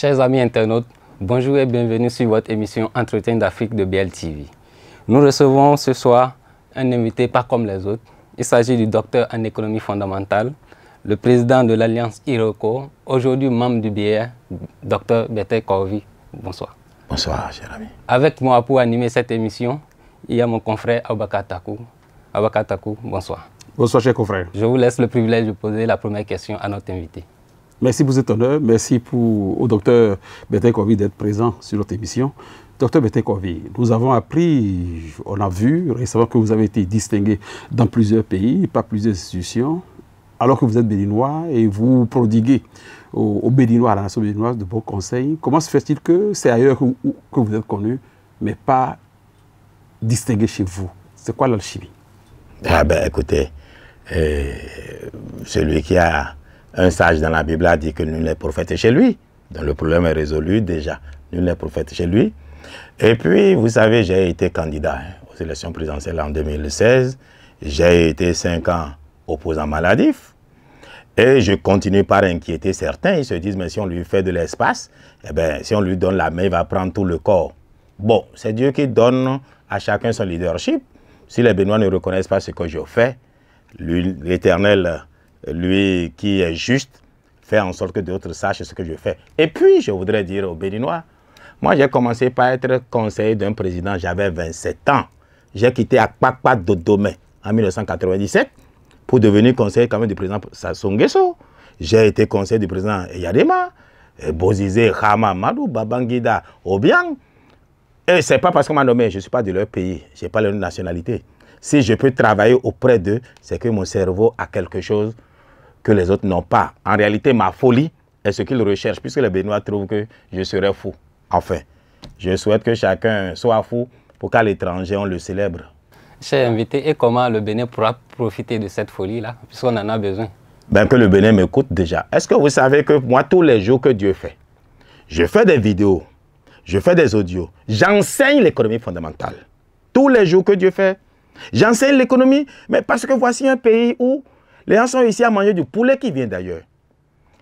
Chers amis internautes, bonjour et bienvenue sur votre émission Entretien d'Afrique de BLTV. Nous recevons ce soir un invité pas comme les autres. Il s'agit du docteur en économie fondamentale, le président de l'Alliance Iroko, aujourd'hui membre du BR, docteur Bete Corvi. Bonsoir. Bonsoir, cher ami. Avec moi pour animer cette émission, il y a mon confrère Abaka Abakataku, bonsoir. Bonsoir, cher confrère. Je vous laisse le privilège de poser la première question à notre invité. Merci pour cet honneur. Merci pour, au docteur Betekovi d'être présent sur notre émission. Docteur Betekovi, nous avons appris, on a vu récemment que vous avez été distingué dans plusieurs pays, par plusieurs institutions, alors que vous êtes béninois et vous prodiguez aux, béninois, à la nation béninoise, de bons conseils. Comment se fait-il que c'est ailleurs que, vous êtes connu, mais pas distingué chez vous C'est quoi l'alchimie Ah ben écoutez, euh, celui qui a un sage dans la Bible a dit que nul n'est prophète chez lui. Donc le problème est résolu déjà. Nul n'est prophète chez lui. Et puis, vous savez, j'ai été candidat hein, aux élections présidentielles en 2016. J'ai été cinq ans opposant maladif. Et je continue par inquiéter certains. Ils se disent, mais si on lui fait de l'espace, eh bien, si on lui donne la main, il va prendre tout le corps. Bon, c'est Dieu qui donne à chacun son leadership. Si les Bénois ne reconnaissent pas ce que je fais, l'Éternel lui qui est juste, fait en sorte que d'autres sachent ce que je fais. Et puis, je voudrais dire aux Béninois, moi j'ai commencé par être conseiller d'un président, j'avais 27 ans. J'ai quitté de Dodome en 1997 pour devenir conseiller quand même du président Sassou Nguesso. J'ai été conseiller du président Yadema, eh, Bozizé, Rama, Madou, Babangida, Obiang. Et ce n'est pas parce qu'on m'a nommé, je ne suis pas de leur pays, je n'ai pas leur nationalité. Si je peux travailler auprès d'eux, c'est que mon cerveau a quelque chose que les autres n'ont pas. En réalité, ma folie est ce qu'ils recherchent, puisque les Benoît trouvent que je serais fou. Enfin, je souhaite que chacun soit fou pour qu'à l'étranger, on le célèbre. Cher invité, et comment le Bénin pourra profiter de cette folie-là, puisqu'on en a besoin ben, Que le Bénin m'écoute déjà. Est-ce que vous savez que moi, tous les jours que Dieu fait, je fais des vidéos, je fais des audios, j'enseigne l'économie fondamentale. Tous les jours que Dieu fait, j'enseigne l'économie, mais parce que voici un pays où les gens sont ici à manger du poulet qui vient d'ailleurs.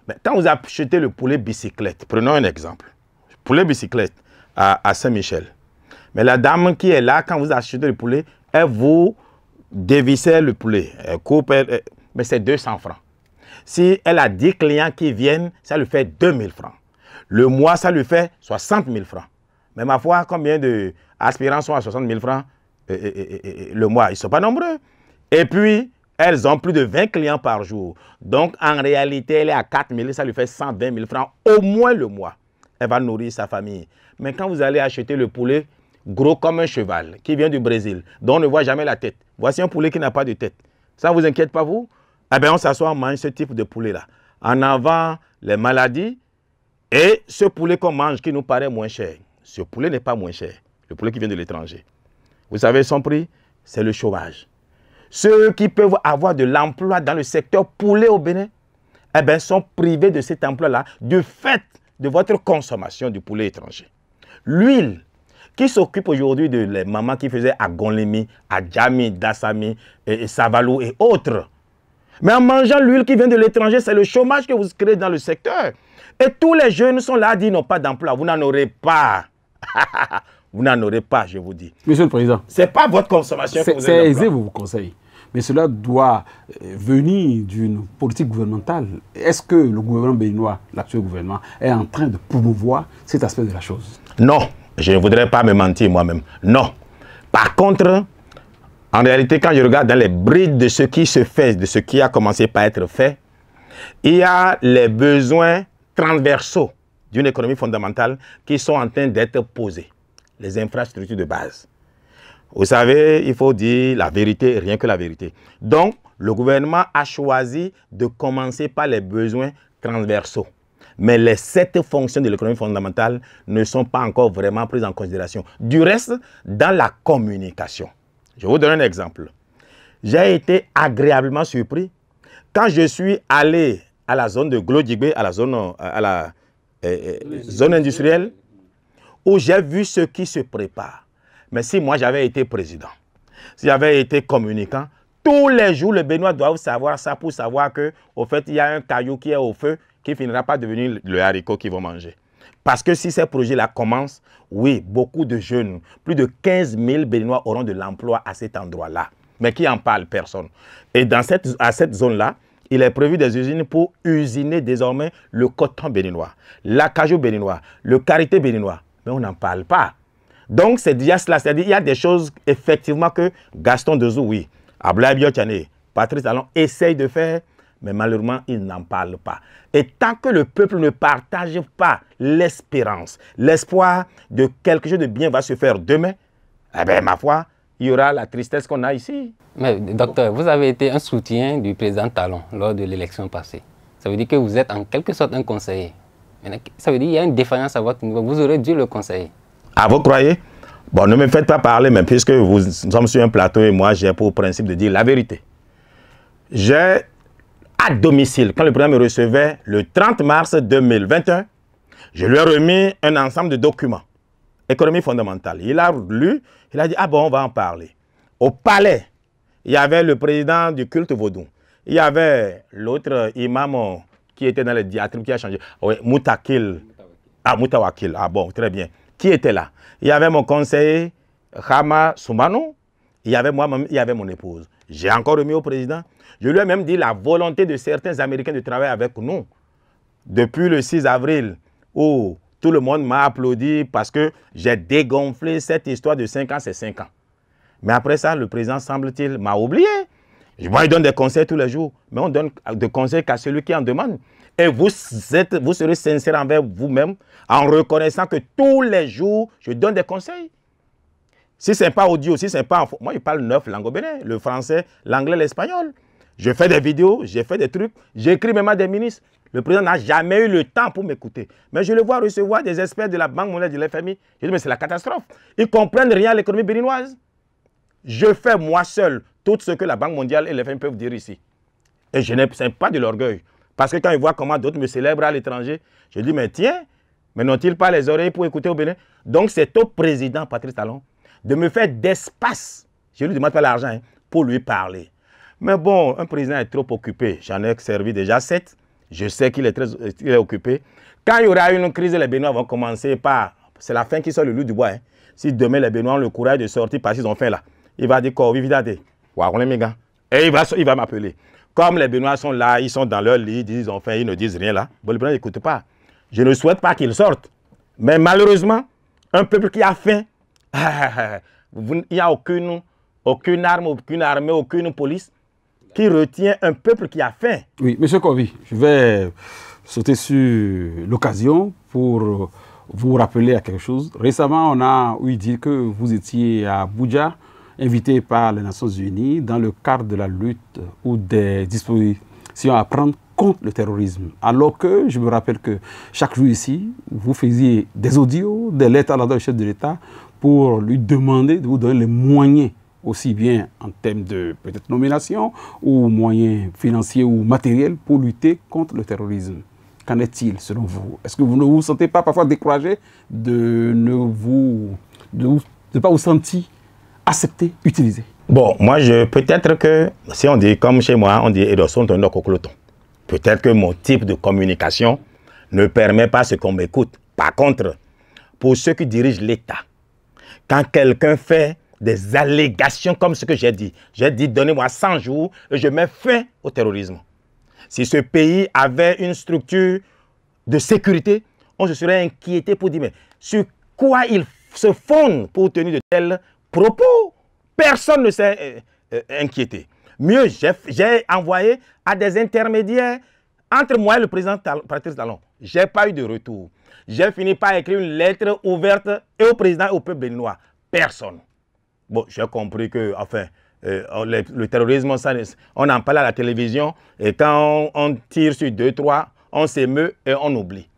Mais quand vous achetez le poulet bicyclette, prenons un exemple. Poulet bicyclette à, Saint-Michel. Mais la dame qui est là, quand vous achetez le poulet, elle vous dévisse le poulet. Elle coupe, mais c'est 200 francs. Si elle a 10 clients qui viennent, ça lui fait 2000 francs. Le mois, ça lui fait 60 000 francs. Mais ma foi, combien d'aspirants sont à 60 000 francs euh, euh, euh, le mois Ils ne sont pas nombreux. Et puis, elles ont plus de 20 clients par jour. Donc, en réalité, elle est à 4 000, ça lui fait 120 000 francs au moins le mois. Elle va nourrir sa famille. Mais quand vous allez acheter le poulet gros comme un cheval qui vient du Brésil, dont on ne voit jamais la tête, voici un poulet qui n'a pas de tête. Ça ne vous inquiète pas, vous Eh bien, on s'assoit, on mange ce type de poulet-là. En avant, les maladies et ce poulet qu'on mange qui nous paraît moins cher. Ce poulet n'est pas moins cher. Le poulet qui vient de l'étranger. Vous savez son prix C'est le chômage. Ceux qui peuvent avoir de l'emploi dans le secteur poulet au Bénin, eh bien, sont privés de cet emploi-là du fait de votre consommation du poulet étranger. L'huile qui s'occupe aujourd'hui de les mamans qui faisaient à Gonlemi, à Djami, Dassami, et, Savalou et autres. Mais en mangeant l'huile qui vient de l'étranger, c'est le chômage que vous créez dans le secteur. Et tous les jeunes sont là, dit n'ont pas d'emploi, vous n'en aurez pas. vous n'en aurez pas, je vous dis. Monsieur le Président. Ce n'est pas votre consommation que vous C'est aisé, vous vous conseillez. Mais cela doit euh, venir d'une politique gouvernementale. Est-ce que le gouvernement béninois, l'actuel gouvernement, est en train de promouvoir cet aspect de la chose Non, je ne voudrais pas me mentir moi-même. Non. Par contre, en réalité, quand je regarde dans les brides de ce qui se fait, de ce qui a commencé par être fait, il y a les besoins transversaux d'une économie fondamentale qui sont en train d'être posés les infrastructures de base. Vous savez, il faut dire la vérité, rien que la vérité. Donc, le gouvernement a choisi de commencer par les besoins transversaux. Mais les sept fonctions de l'économie fondamentale ne sont pas encore vraiment prises en considération. Du reste, dans la communication. Je vous donne un exemple. J'ai été agréablement surpris quand je suis allé à la zone de à la zone, euh, à la, euh, euh, zone industrielle où j'ai vu ce qui se prépare. Mais si moi j'avais été président, si j'avais été communicant, tous les jours, les Béninois doivent savoir ça pour savoir que, au fait, il y a un caillou qui est au feu qui finira pas devenir le haricot qu'ils vont manger. Parce que si ces projets-là commencent, oui, beaucoup de jeunes, plus de 15 000 Béninois auront de l'emploi à cet endroit-là. Mais qui en parle Personne. Et dans cette, à cette zone-là, il est prévu des usines pour usiner désormais le coton béninois, l'acajou béninois, le karité béninois, mais on n'en parle pas. Donc, c'est déjà cela. C'est-à-dire qu'il y a des choses, effectivement, que Gaston Dezou, oui, à Biotiané, Patrice Talon, essayent de faire, mais malheureusement, il n'en parle pas. Et tant que le peuple ne partage pas l'espérance, l'espoir de quelque chose de bien va se faire demain, eh bien, ma foi, il y aura la tristesse qu'on a ici. Mais, docteur, vous avez été un soutien du président Talon lors de l'élection passée. Ça veut dire que vous êtes en quelque sorte un conseiller. Ça veut dire qu'il y a une défaillance à votre niveau. Vous aurez dû le conseiller. Ah, vous croyez Bon, ne me faites pas parler, mais puisque vous nous sommes sur un plateau et moi, j'ai pour principe de dire la vérité. J'ai, à domicile, quand le président me recevait le 30 mars 2021, je lui ai remis un ensemble de documents. Économie fondamentale. Il a lu, il a dit, ah bon, on va en parler. Au palais, il y avait le président du culte vaudou. Il y avait l'autre imam euh, qui était dans les diatribes, qui a changé. Oui, Ah, Moutawakil. Ah bon, très bien. Qui était là Il y avait mon conseiller, Hama Soumano. Il y avait moi, il y avait mon épouse. J'ai encore remis au président. Je lui ai même dit la volonté de certains Américains de travailler avec nous. Depuis le 6 avril, où tout le monde m'a applaudi parce que j'ai dégonflé cette histoire de 5 ans, c'est 5 ans. Mais après ça, le président, semble-t-il, m'a oublié. Moi, je donne des conseils tous les jours, mais on donne des conseils qu'à celui qui en demande. Et vous, êtes, vous serez sincère envers vous-même en reconnaissant que tous les jours, je donne des conseils. Si ce n'est pas audio, si ce n'est pas... Moi, je parle neuf langues au Bénin, le français, l'anglais, l'espagnol. Je fais des vidéos, j'ai fait des trucs, j'écris même à des ministres. Le président n'a jamais eu le temps pour m'écouter. Mais je le vois recevoir des experts de la Banque Monnaie de l'FMI. Je dis, mais c'est la catastrophe. Ils ne comprennent rien à l'économie béninoise. Je fais moi seul tout ce que la Banque mondiale et les peuvent dire ici. Et je n'ai pas de l'orgueil. Parce que quand ils voient comment d'autres me célèbrent à l'étranger, je dis, mais tiens, mais n'ont-ils pas les oreilles pour écouter au Bénin Donc c'est au président Patrice Talon de me faire d'espace. Je ne lui demande pas l'argent hein, pour lui parler. Mais bon, un président est trop occupé. J'en ai servi déjà sept. Je sais qu'il est très occupé. Quand il y aura une crise, les Béninois vont commencer par... C'est la fin qui sort le loup du bois. Hein. Si demain les Béninois ont le courage de sortir parce qu'ils ont fait là, il va dire, quoi, et il va, il va m'appeler. Comme les Benoît sont là, ils sont dans leur lit, ils disent enfin, ils ne disent rien là. Bon, n'écoute pas. Je ne souhaite pas qu'ils sortent. Mais malheureusement, un peuple qui a faim, il n'y a aucune, aucune arme, aucune armée, aucune police qui retient un peuple qui a faim. Oui, monsieur Kovi, je vais sauter sur l'occasion pour vous rappeler à quelque chose. Récemment, on a eu dit que vous étiez à Abuja invité par les Nations Unies dans le cadre de la lutte ou des dispositions à prendre contre le terrorisme. Alors que, je me rappelle que chaque jour ici, vous faisiez des audios, des lettres à la chef de l'État pour lui demander de vous donner les moyens aussi bien en termes de peut-être nomination ou moyens financiers ou matériels pour lutter contre le terrorisme. Qu'en est-il selon vous Est-ce que vous ne vous sentez pas parfois découragé de ne vous, de, pas vous sentir accepter, utiliser Bon, moi, je peut-être que, si on dit comme chez moi, on dit Edosson, au cloton. Peut-être que mon type de communication ne permet pas ce qu'on m'écoute. Par contre, pour ceux qui dirigent l'État, quand quelqu'un fait des allégations comme ce que j'ai dit, j'ai dit donnez-moi 100 jours et je mets fin au terrorisme. Si ce pays avait une structure de sécurité, on se serait inquiété pour dire mais sur quoi il se fonde pour tenir de telles propos. Personne ne s'est euh, euh, inquiété. Mieux, j'ai envoyé à des intermédiaires entre moi et le président Patrice Talon. Je n'ai pas eu de retour. J'ai fini par écrire une lettre ouverte au président et au peuple béninois. Personne. Bon, j'ai compris que, enfin, euh, le, terrorisme, ça, on en parle à la télévision et quand on, on tire sur deux, trois, on s'émeut et on oublie.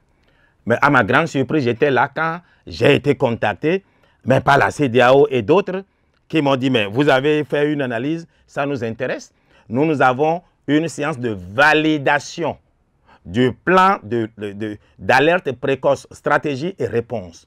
Mais à ma grande surprise, j'étais là quand j'ai été contacté mais pas la CDAO et d'autres qui m'ont dit, mais vous avez fait une analyse, ça nous intéresse. Nous, nous avons une séance de validation du plan d'alerte de, précoce, stratégie et réponse.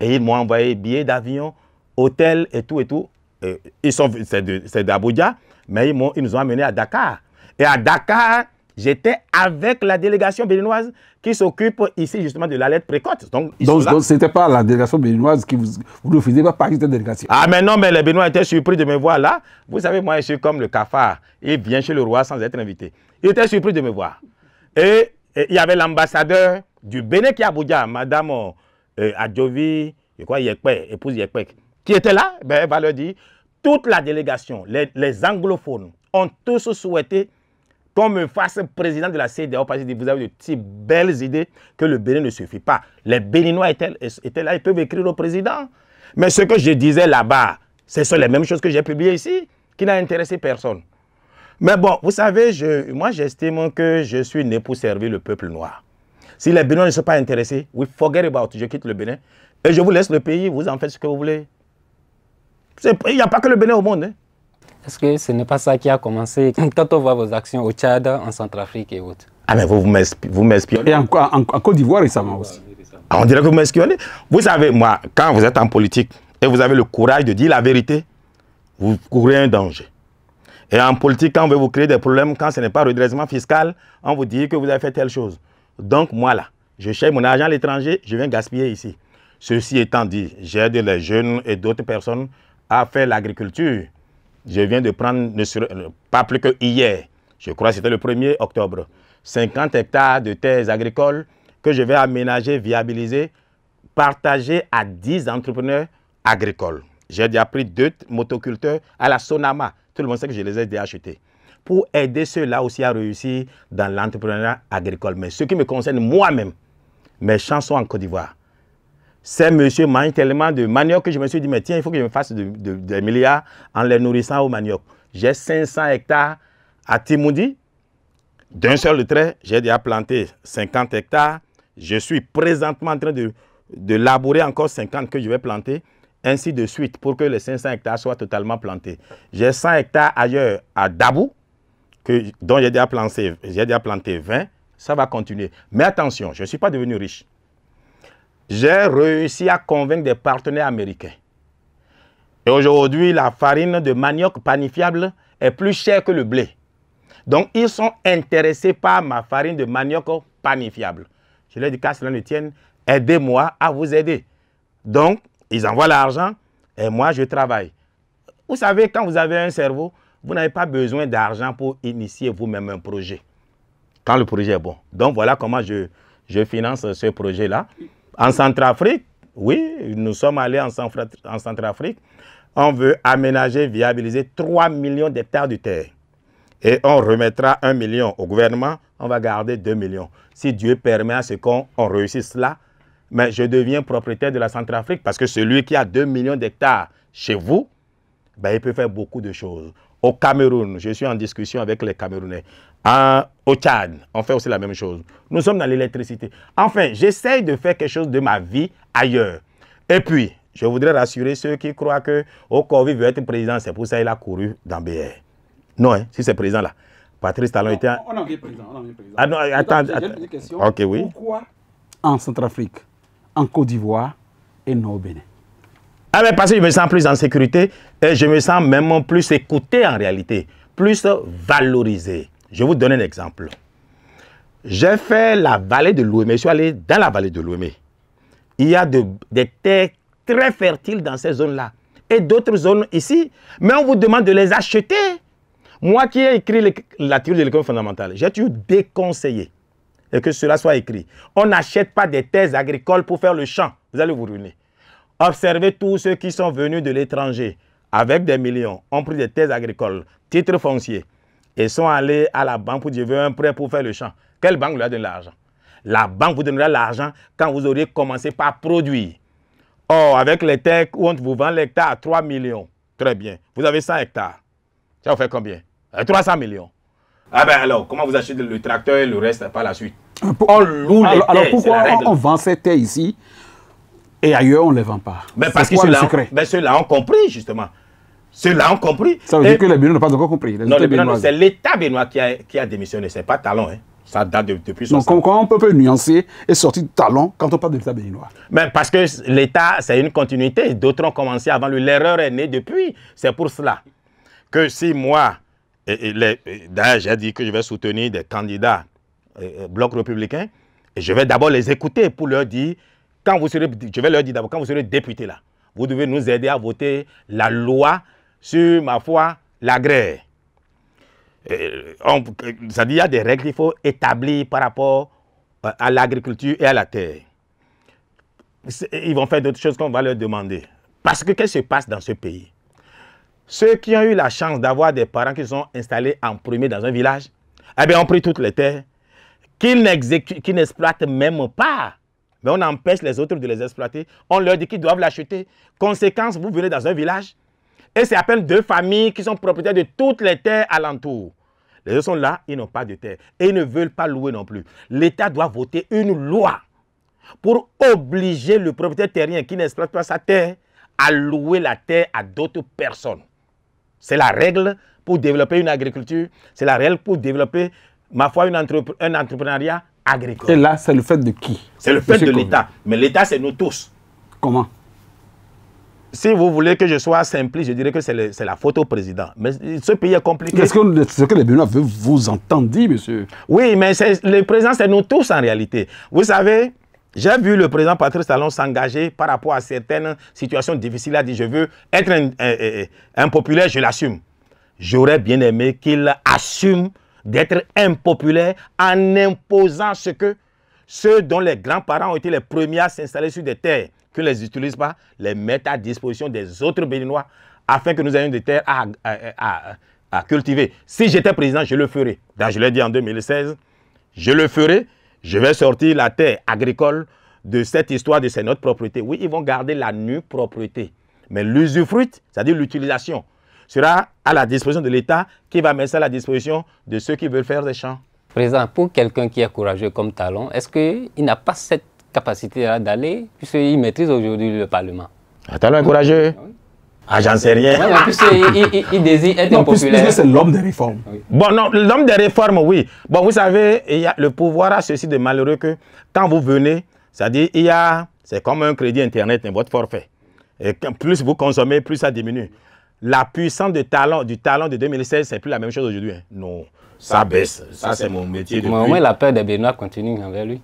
Et ils m'ont envoyé billets d'avion, hôtel et tout et tout. Euh, ils sont, c'est d'Abuja, mais ils, ils nous ont amenés à Dakar. Et à Dakar, J'étais avec la délégation béninoise qui s'occupe ici justement de la lettre précoce. Donc, ce n'était pas la délégation béninoise qui vous, vous ne pas partie de cette délégation. Ah mais non, mais les Béninois étaient surpris de me voir là. Vous savez, moi je suis comme le cafard. Il vient chez le roi sans être invité. Ils étaient surpris de me voir. Et il y avait l'ambassadeur du Bénin qui a à Abuja, Madame euh, Adjovi, je crois épouse qui était là. Ben, elle va le dire, toute la délégation, les, les anglophones ont tous souhaité qu'on me fasse président de la CDAO parce que vous avez de si belles idées que le Bénin ne suffit pas. Les Béninois étaient, là, ils peuvent écrire au président. Mais ce que je disais là-bas, ce sont les mêmes choses que j'ai publiées ici, qui n'a intéressé personne. Mais bon, vous savez, moi j'estime que je suis né pour servir le peuple noir. Si les Béninois ne sont pas intéressés, we forget about, je quitte le Bénin. Et je vous laisse le pays, vous en faites ce que vous voulez. Il n'y a pas que le Bénin au monde. Hein. Est-ce que ce n'est pas ça qui a commencé quand on voit vos actions au Tchad, en Centrafrique et autres Ah mais vous, vous m'espionnez. Et en, en, en Côte d'Ivoire récemment aussi. Ah, on dirait que vous m'espionnez. Vous savez, moi, quand vous êtes en politique et vous avez le courage de dire la vérité, vous courez un danger. Et en politique, quand on veut vous créer des problèmes, quand ce n'est pas redressement fiscal, on vous dit que vous avez fait telle chose. Donc moi là, je cherche mon argent à l'étranger, je viens gaspiller ici. Ceci étant dit, j'aide les jeunes et d'autres personnes à faire l'agriculture. Je viens de prendre, euh, pas plus que hier, je crois que c'était le 1er octobre, 50 hectares de terres agricoles que je vais aménager, viabiliser, partager à 10 entrepreneurs agricoles. J'ai déjà pris deux motoculteurs à la Sonama. Tout le monde sait que je les ai déjà achetés. Pour aider ceux-là aussi à réussir dans l'entrepreneuriat agricole. Mais ce qui me concerne moi-même, mes chansons en Côte d'Ivoire. Ces messieurs mangent tellement de manioc que je me suis dit, mais tiens, il faut que je me fasse des milliards en les nourrissant au manioc. J'ai 500 hectares à Timoudi. D'un seul trait, j'ai déjà planté 50 hectares. Je suis présentement en train de, labourer encore 50 que je vais planter ainsi de suite pour que les 500 hectares soient totalement plantés. J'ai 100 hectares ailleurs à Dabou, que, dont j'ai déjà, déjà planté 20. Ça va continuer. Mais attention, je ne suis pas devenu riche j'ai réussi à convaincre des partenaires américains. Et aujourd'hui, la farine de manioc panifiable est plus chère que le blé. Donc, ils sont intéressés par ma farine de manioc panifiable. Je leur ai dit, qu'à cela ne tienne, aidez-moi à vous aider. Donc, ils envoient l'argent et moi, je travaille. Vous savez, quand vous avez un cerveau, vous n'avez pas besoin d'argent pour initier vous-même un projet. Quand le projet est bon. Donc, voilà comment je finance ce projet-là. En Centrafrique, oui, nous sommes allés en, Centrafrique. On veut aménager, viabiliser 3 millions d'hectares de terre. Et on remettra 1 million au gouvernement, on va garder 2 millions. Si Dieu permet à ce qu'on réussisse là, mais je deviens propriétaire de la Centrafrique parce que celui qui a 2 millions d'hectares chez vous, ben, il peut faire beaucoup de choses. Au Cameroun, je suis en discussion avec les Camerounais au Tchad, on fait aussi la même chose. Nous sommes dans l'électricité. Enfin, j'essaye de faire quelque chose de ma vie ailleurs. Et puis, je voudrais rassurer ceux qui croient que Au Okovi veut être président, c'est pour ça qu'il a couru dans BR. Non, hein, si c'est président là. Patrice Talon était... On a vu président, on président. Ah Pourquoi en Centrafrique, en Côte d'Ivoire et non au Bénin ah parce que je me sens plus en sécurité et je me sens même plus écouté en réalité, plus valorisé. Je vous donne un exemple. J'ai fait la vallée de Loumé. Je suis allé dans la vallée de Loumé. Il y a des terres très fertiles dans ces zones-là. Et d'autres zones ici. Mais on vous demande de les acheter. Moi qui ai écrit la théorie de l'économie fondamentale, j'ai toujours déconseillé et que cela soit écrit. On n'achète pas des terres agricoles pour faire le champ. Vous allez vous ruiner. Observez tous ceux qui sont venus de l'étranger avec des millions, ont pris des thèses agricoles, titres fonciers et sont allés à la banque pour dire, je veux un prêt pour faire le champ. Quelle banque lui a donné l'argent La banque vous donnera l'argent quand vous aurez commencé par produire. Or, avec les terres où on vous vend l'hectare à 3 millions, très bien, vous avez 100 hectares. Ça vous fait combien 300 euh, millions. Ah ben alors, comment vous achetez le tracteur et le reste par la suite ah, On loue alors, les alors pourquoi on, vend ces terres ici et ailleurs on ne les vend pas Mais parce que ceux-là ont compris justement. Ceux-là ont compris. Ça veut dire que les Béninois n'ont pas encore compris. non, les c'est l'État béninois qui a, démissionné. Ce n'est pas Talon. Hein. Ça date depuis son Donc, comment on peut nuancer et sortir de Talon quand on parle de l'État béninois Mais Parce que l'État, c'est une continuité. D'autres ont commencé avant lui. L'erreur est née depuis. C'est pour cela que si moi, d'ailleurs, j'ai dit que je vais soutenir des candidats euh, euh, blocs républicains, et je vais d'abord les écouter pour leur dire, quand vous serez, je vais leur dire d'abord, quand vous serez député là, vous devez nous aider à voter la loi sur, ma foi, l'agrès. Ça dit, il y a des règles qu'il faut établir par rapport euh, à l'agriculture et à la terre. Euh, ils vont faire d'autres choses qu'on va leur demander. Parce que qu'est-ce qui se passe dans ce pays Ceux qui ont eu la chance d'avoir des parents qui sont installés en premier dans un village, eh bien, ont pris toutes les terres qu'ils n'exploitent même pas. Mais on empêche les autres de les exploiter. On leur dit qu'ils doivent l'acheter. Conséquence, vous venez dans un village, et c'est à peine deux familles qui sont propriétaires de toutes les terres alentour. Les gens sont là, ils n'ont pas de terre. Et ils ne veulent pas louer non plus. L'État doit voter une loi pour obliger le propriétaire terrien qui n'exploite pas sa terre à louer la terre à d'autres personnes. C'est la règle pour développer une agriculture. C'est la règle pour développer, ma foi, un entrepreneuriat agricole. Et là, c'est le fait de qui C'est le fait de l'État. Mais l'État, c'est nous tous. Comment si vous voulez que je sois simpliste, je dirais que c'est la faute au président. Mais ce pays est compliqué. Est-ce que, que les vous entendre monsieur Oui, mais le président, c'est nous tous en réalité. Vous savez, j'ai vu le président Patrice Talon s'engager par rapport à certaines situations difficiles. Il a dit, je veux être impopulaire, je l'assume. J'aurais bien aimé qu'il assume d'être impopulaire en imposant ce que ceux dont les grands-parents ont été les premiers à s'installer sur des terres que les utilisent pas, les mettent à disposition des autres Béninois afin que nous ayons des terres à, cultiver. Si j'étais président, je le ferais. je l'ai dit en 2016, je le ferais. Je vais sortir la terre agricole de cette histoire de ces notre propriété. Oui, ils vont garder la nue propriété. Mais l'usufruit, c'est-à-dire l'utilisation, sera à la disposition de l'État qui va mettre ça à la disposition de ceux qui veulent faire des champs. Président, pour quelqu'un qui est courageux comme Talon, est-ce qu'il n'a pas cette capacité d'aller, puisqu'il maîtrise aujourd'hui le Parlement. Attends, ah, courageux. Ah, j'en sais rien. Non, il, il, désire être non, populaire. c'est l'homme des réformes. Bon, non, l'homme des réformes, oui. Bon, vous savez, il y a, le pouvoir a ceci de malheureux que quand vous venez, c'est-à-dire, il y a, c'est comme un crédit Internet, votre forfait. Et plus vous consommez, plus ça diminue. La puissance de talent, du talent de 2016, c'est plus la même chose aujourd'hui. Hein. Non, ça, baisse. Ça, c'est mon métier. Mais au moins, la peur des Benoît continue envers lui.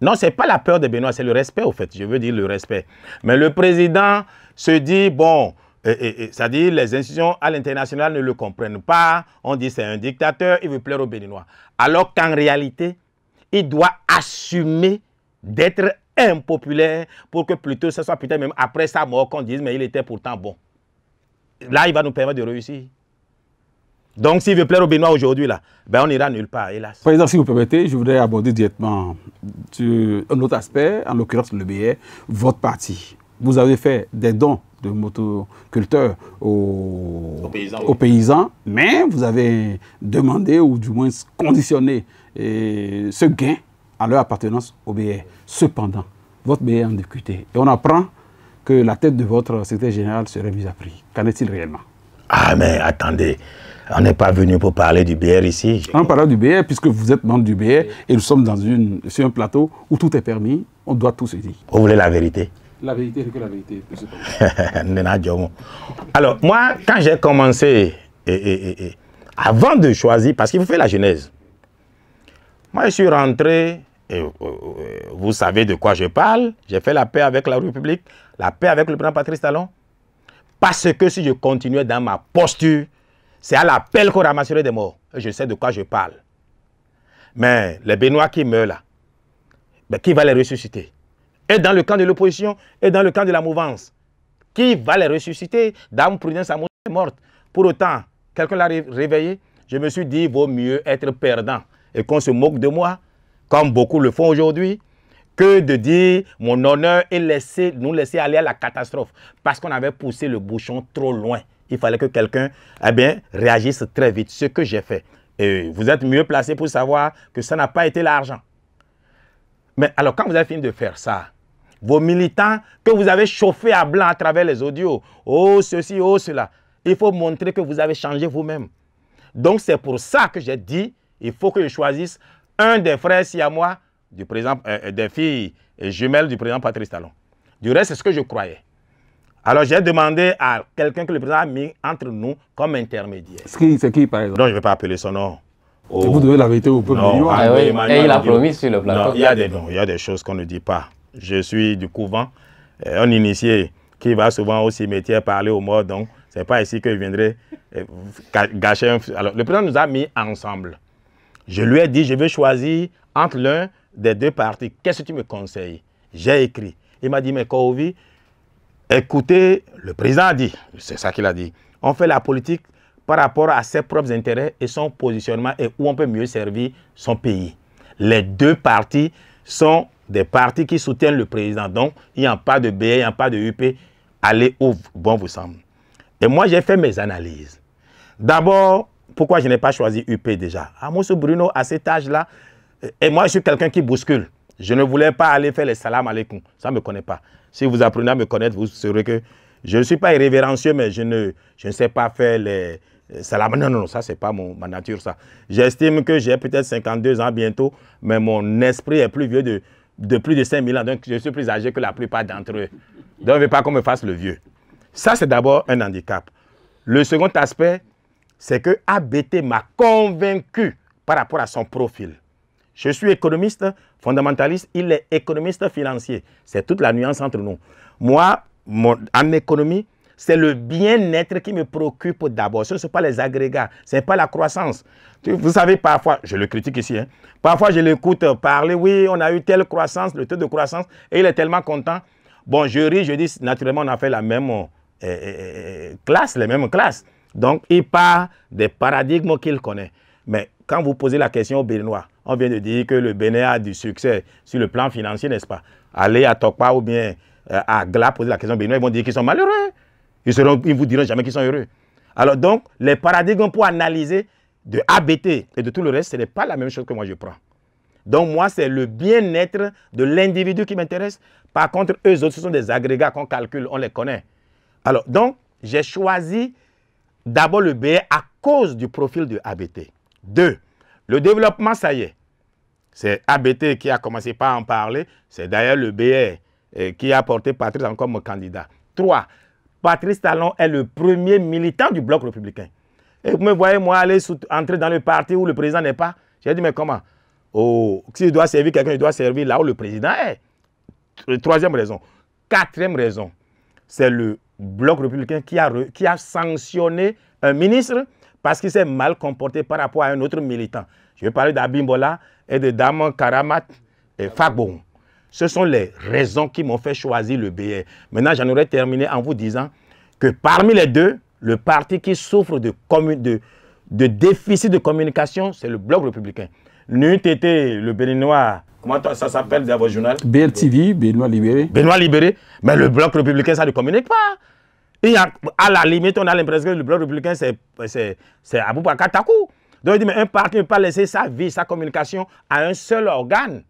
Non, ce n'est pas la peur de Benoît, c'est le respect, au fait. Je veux dire le respect. Mais le président se dit, bon, c'est-à-dire les institutions à l'international ne le comprennent pas. On dit c'est un dictateur, il veut plaire aux Béninois. Alors qu'en réalité, il doit assumer d'être impopulaire pour que plutôt ce soit peut-être même après sa mort qu'on dise mais il était pourtant bon. Là, il va nous permettre de réussir. Donc, s'il veut plaire aux Bénois aujourd'hui, là, ben, on n'ira nulle part, hélas. Président, si vous permettez, je voudrais aborder directement un autre aspect, en l'occurrence le BR, votre parti. Vous avez fait des dons de motoculteurs aux, aux, paysans, mais vous avez demandé ou du moins conditionné ce gain à leur appartenance au BR. Cependant, votre BR en député. Et on apprend que la tête de votre secrétaire général serait mise à prix. Qu'en est-il réellement Ah, mais attendez. On n'est pas venu pour parler du BR ici. En parlant du BR, puisque vous êtes membre du BR et nous sommes dans une, sur un plateau où tout est permis, on doit tout se dire. Vous voulez la vérité La vérité, c'est que la vérité. Alors, moi, quand j'ai commencé, avant de choisir, parce qu'il vous fait la genèse, moi, je suis rentré, et euh, euh, vous savez de quoi je parle, j'ai fait la paix avec la République, la paix avec le président Patrice Talon, parce que si je continuais dans ma posture, c'est à l'appel qu'on ramasserait des morts. Je sais de quoi je parle. Mais les Benoît qui meurent là, ben, qui va les ressusciter Et dans le camp de l'opposition et dans le camp de la mouvance, qui va les ressusciter Dame Prudence est morte. Pour autant, quelqu'un l'a réveillé. Je me suis dit, vaut mieux être perdant et qu'on se moque de moi, comme beaucoup le font aujourd'hui, que de dire mon honneur est laissé, nous laisser aller à la catastrophe parce qu'on avait poussé le bouchon trop loin il fallait que quelqu'un eh bien, réagisse très vite, ce que j'ai fait. Et vous êtes mieux placé pour savoir que ça n'a pas été l'argent. Mais alors, quand vous avez fini de faire ça, vos militants que vous avez chauffés à blanc à travers les audios, oh ceci, oh cela, il faut montrer que vous avez changé vous-même. Donc, c'est pour ça que j'ai dit, il faut que je choisisse un des frères, si à moi, du président, euh, euh, des filles jumelles du président Patrice Talon. Du reste, c'est ce que je croyais. Alors j'ai demandé à quelqu'un que le président a mis entre nous comme intermédiaire. C'est qui, par exemple Non, je ne vais pas appeler son nom. Vous devez l'inviter au peuple. Non, ah Et il a promis sur le plateau. Non, il y a des, noms, il y a des choses qu'on ne dit pas. Je suis du couvent, euh, un initié qui va souvent au cimetière parler aux morts, donc ce n'est pas ici que je viendrai euh, gâcher un... Alors le président nous a mis ensemble. Je lui ai dit, je vais choisir entre l'un des deux parties. Qu'est-ce que tu me conseilles J'ai écrit. Il m'a dit, mais Kovi, Écoutez, le président a dit, c'est ça qu'il a dit, on fait la politique par rapport à ses propres intérêts et son positionnement et où on peut mieux servir son pays. Les deux partis sont des partis qui soutiennent le président. Donc, il n'y a pas de BA, il n'y a pas de UP. Allez où bon vous semble. Et moi, j'ai fait mes analyses. D'abord, pourquoi je n'ai pas choisi UP déjà ah, monsieur Bruno, à cet âge-là, euh, et moi, je suis quelqu'un qui bouscule. Je ne voulais pas aller faire les salam alaykoum, Ça ne me connaît pas. Si vous apprenez à me connaître, vous saurez que je ne suis pas irrévérencieux, mais je ne, je sais pas faire les salam. Non, non, non, ça, ce n'est pas ma nature, ça. J'estime que j'ai peut-être 52 ans bientôt, mais mon esprit est plus vieux de, de plus de 5000 ans. Donc, je suis plus âgé que la plupart d'entre eux. Donc, je ne veux pas qu'on me fasse le vieux. Ça, c'est d'abord un handicap. Le second aspect, c'est que ABT m'a convaincu par rapport à son profil. Je suis économiste fondamentaliste, il est économiste financier. C'est toute la nuance entre nous. Moi, en économie, c'est le bien-être qui me préoccupe d'abord. Ce ne sont pas les agrégats, ce n'est pas la croissance. Vous savez, parfois, je le critique ici, hein, parfois je l'écoute parler, oui, on a eu telle croissance, le taux de croissance, et il est tellement content. Bon, je ris, je dis, naturellement, on a fait la même euh, euh, euh, classe, les mêmes classes. Donc, il part des paradigmes qu'il connaît. Mais quand vous posez la question aux Béninois, on vient de dire que le Bénin a du succès sur le plan financier, n'est-ce pas Allez à Tokpa ou bien euh, à Gla, poser la question aux Béninois, ils vont dire qu'ils sont malheureux. Ils ne ils vous diront jamais qu'ils sont heureux. Alors donc, les paradigmes pour analyser de ABT et de tout le reste, ce n'est pas la même chose que moi je prends. Donc moi, c'est le bien-être de l'individu qui m'intéresse. Par contre, eux autres, ce sont des agrégats qu'on calcule, on les connaît. Alors donc, j'ai choisi d'abord le BA à cause du profil de ABT. Deux, le développement, ça y est. C'est ABT qui a commencé par en parler. C'est d'ailleurs le BR euh, qui a porté Patrice encore comme candidat. Trois, Patrice Talon est le premier militant du bloc républicain. Et vous me voyez, moi, aller entrer dans le parti où le président n'est pas. J'ai dit, mais comment oh, Si je dois servir quelqu'un, je dois servir là où le président est. Troisième raison. Quatrième raison, c'est le bloc républicain qui a, qui a sanctionné un ministre parce qu'il s'est mal comporté par rapport à un autre militant. Je vais parler d'Abimbola et de Daman Karamat et Fagbon. Ce sont les raisons qui m'ont fait choisir le BR. Maintenant, j'en aurais terminé en vous disant que parmi les deux, le parti qui souffre de, de, de déficit de communication, c'est le Bloc républicain. été le Béninois, comment ça s'appelle dans votre journal BRTV, Béninois Libéré. Béninois Libéré, mais le Bloc républicain, ça ne communique pas à la limite, on a l'impression que le bloc républicain, c'est Aboubakar Takou. Donc, il dit, mais un parti ne peut pas laisser sa vie, sa communication à un seul organe.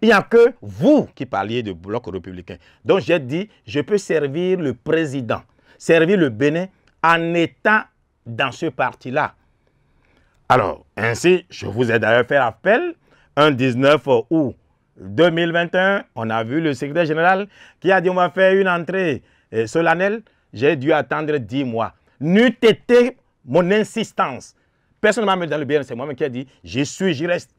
Il n'y a que vous qui parliez de bloc républicain. Donc, j'ai dit, je peux servir le président, servir le Bénin en étant dans ce parti-là. Alors, ainsi, je vous ai d'ailleurs fait appel un 19 août 2021. On a vu le secrétaire général qui a dit, on va faire une entrée euh, solennel, j'ai dû attendre dix mois. N'eût été mon insistance. Personne ne m'a mis dans le bien, c'est moi-même qui ai dit, j'y suis, j'y reste.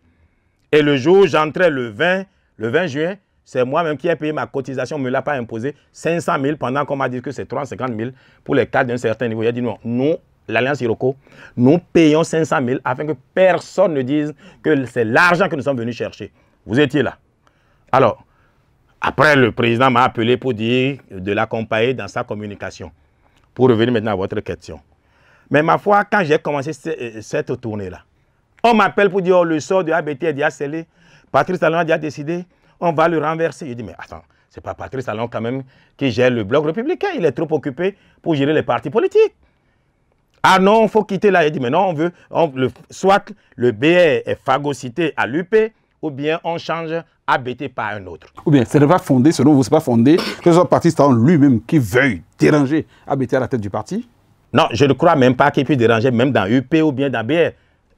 Et le jour où j'entrais le 20, le 20 juin, c'est moi-même qui ai payé ma cotisation, on ne me l'a pas imposé, 500 000, pendant qu'on m'a dit que c'est 350 000 pour les cas d'un certain niveau. Il a dit non, nous, l'Alliance Iroko, nous payons 500 000 afin que personne ne dise que c'est l'argent que nous sommes venus chercher. Vous étiez là. Alors, après, le président m'a appelé pour dire de l'accompagner dans sa communication. Pour revenir maintenant à votre question. Mais ma foi, quand j'ai commencé euh, cette tournée-là, on m'appelle pour dire oh, le sort de ABT est déjà scellé. Patrice Talon a déjà décidé, on va le renverser. Je dis, mais attends, ce n'est pas Patrice Talon quand même qui gère le bloc républicain. Il est trop occupé pour gérer les partis politiques. Ah non, il faut quitter là. Il dit, mais non, on veut, soit le BR est phagocyté à l'UP, ou bien on change ABT par un autre. Ou bien, ce n'est pas fondé, selon vous, ce pas fondé que ce soit le lui-même qui veuille déranger ABT à la tête du parti Non, je ne crois même pas qu'il puisse déranger, même dans UP ou bien dans BR.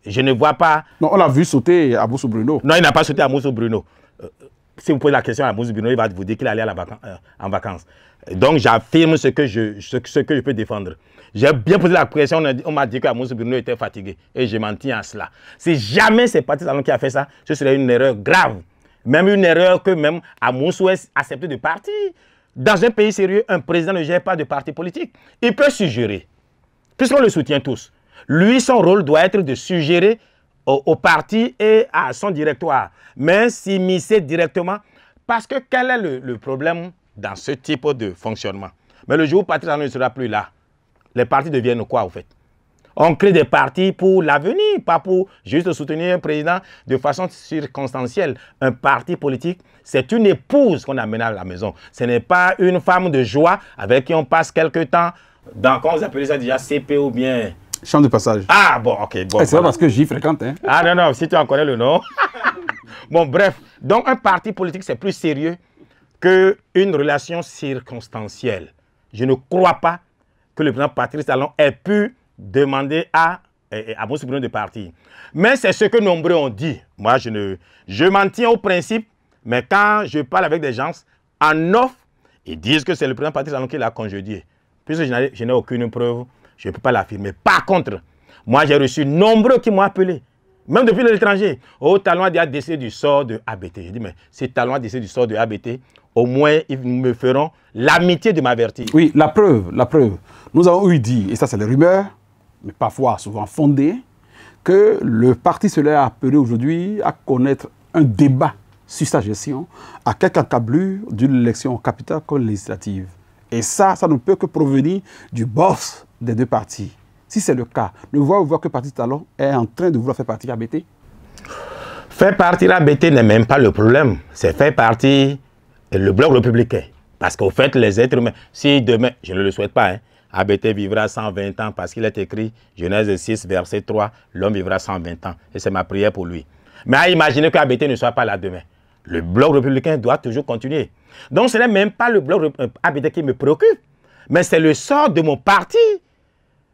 Je ne vois pas. Non, on l'a vu sauter à Moussou Bruno. Non, il n'a pas sauté à Moussou Bruno. Euh, euh, si vous posez la question à Moussou Bruno, il va vous dire qu'il allait à euh, en vacances. Donc, j'affirme ce, que je, ce, que je peux défendre. J'ai bien posé la pression, on m'a dit que Bruno était fatigué. Et je m'en tiens à cela. Si jamais c'est Patrice Talon qui a fait ça, ce serait une erreur grave. Même une erreur que même Amoussou a accepté de partir. Dans un pays sérieux, un président ne gère pas de parti politique. Il peut suggérer, puisqu'on le soutient tous. Lui, son rôle doit être de suggérer au, parti et à son directoire, mais s'immiscer directement. Parce que quel est le problème dans ce type de fonctionnement. Mais le jour où Patrice ne sera plus là, les partis deviennent quoi, en fait On crée des partis pour l'avenir, pas pour juste soutenir un président de façon circonstancielle. Un parti politique, c'est une épouse qu'on amène à la maison. Ce n'est pas une femme de joie avec qui on passe quelques temps dans, comment vous appelez ça déjà, CP ou bien... Chambre de passage. Ah bon, ok. Bon, eh, c'est vrai parce que j'y fréquente. Hein? Ah non, non, si tu en connais le nom. bon, bref. Donc, un parti politique, c'est plus sérieux qu'une relation circonstancielle. Je ne crois pas que le président Patrice Talon ait pu demander à, à Bruno de partir. Mais c'est ce que nombreux ont dit. Moi, je, je m'en tiens au principe, mais quand je parle avec des gens en off, ils disent que c'est le président Patrice Talon qui l'a congédié. Puisque je n'ai aucune preuve, je ne peux pas l'affirmer. Par contre, moi, j'ai reçu nombreux qui m'ont appelé, même depuis l'étranger. Oh, Talon a décidé du sort de ABT. Je dis, mais si Talon a décidé du sort de ABT, au moins ils me feront l'amitié de m'avertir. Oui, la preuve, la preuve. Nous avons eu dit, et ça c'est les rumeurs, mais parfois souvent fondées, que le parti se l'est appelé aujourd'hui à connaître un débat sur sa gestion à quelques encablures d'une élection capitale comme législative. Et ça, ça ne peut que provenir du boss des deux partis. Si c'est le cas, ne voit que Parti Talon est en train de vouloir faire partie BT. Faire partie BT n'est même pas le problème. C'est faire partie le bloc républicain. Parce qu'au fait, les êtres humains, si demain, je ne le souhaite pas, hein, vivra 120 ans parce qu'il est écrit, Genèse 6, verset 3, l'homme vivra 120 ans. Et c'est ma prière pour lui. Mais à imaginer qu'Abété ne soit pas là demain. Le bloc républicain doit toujours continuer. Donc ce n'est même pas le bloc euh, ABT qui me préoccupe, mais c'est le sort de mon parti.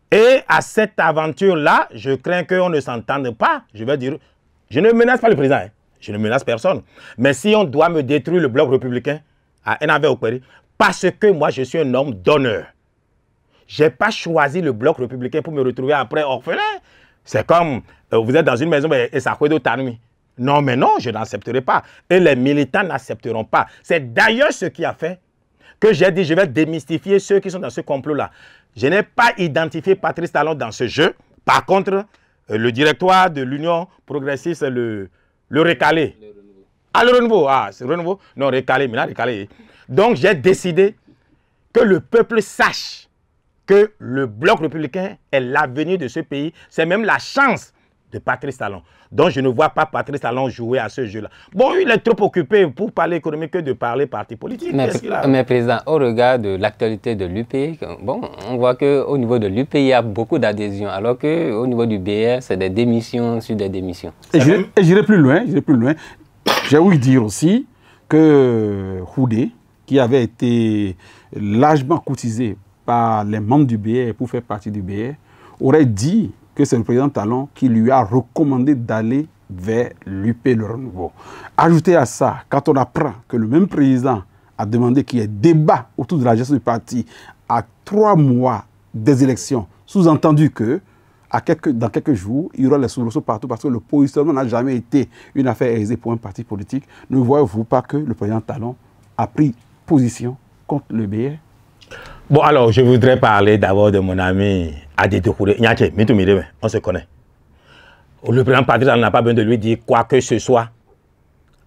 Et à cette aventure-là, je crains qu'on ne s'entende pas. Je veux dire, je ne menace pas le président. Hein. Je ne menace personne. Mais si on doit me détruire le bloc républicain à NAV opéré parce que moi, je suis un homme d'honneur. Je n'ai pas choisi le bloc républicain pour me retrouver après orphelin. C'est comme euh, vous êtes dans une maison et, ça ça fait d'autres Non, mais non, je n'accepterai pas. Et les militants n'accepteront pas. C'est d'ailleurs ce qui a fait que j'ai dit je vais démystifier ceux qui sont dans ce complot-là. Je n'ai pas identifié Patrice Talon dans ce jeu. Par contre, euh, le directoire de l'Union progressiste, le, le recalé. Le renouveau. Ah, le renouveau. Ah, c'est le renouveau. Non, recalé, mais là, recalé. Donc, j'ai décidé que le peuple sache que le bloc républicain est l'avenir de ce pays. C'est même la chance de Patrice Talon. Donc, je ne vois pas Patrice Talon jouer à ce jeu-là. Bon, il est trop occupé pour parler économique que de parler parti politique. Mais, Président, au regard de l'actualité de l'UP, bon, on voit qu'au niveau de l'UP, il y a beaucoup d'adhésions, alors qu'au niveau du BR, c'est des démissions sur des démissions. Et j'irai plus loin, j'irai plus loin. J'ai dire aussi que euh, Houdé, qui avait été largement cotisé par les membres du BR pour faire partie du BR, aurait dit que c'est le président Talon qui lui a recommandé d'aller vers l'UP le renouveau. Ajoutez à ça, quand on apprend que le même président a demandé qu'il y ait débat autour de la gestion du parti à trois mois des élections, sous-entendu que dans quelques jours, il y aura les soubresauts partout parce que le positionnement n'a jamais été une affaire aisée pour un parti politique. Ne voyez-vous pas que le président Talon a pris position contre le BR Bon, alors, je voudrais parler d'abord de mon ami Adi Tokouré. on se connaît. Le président Patrice n'a pas besoin de lui dire quoi que ce soit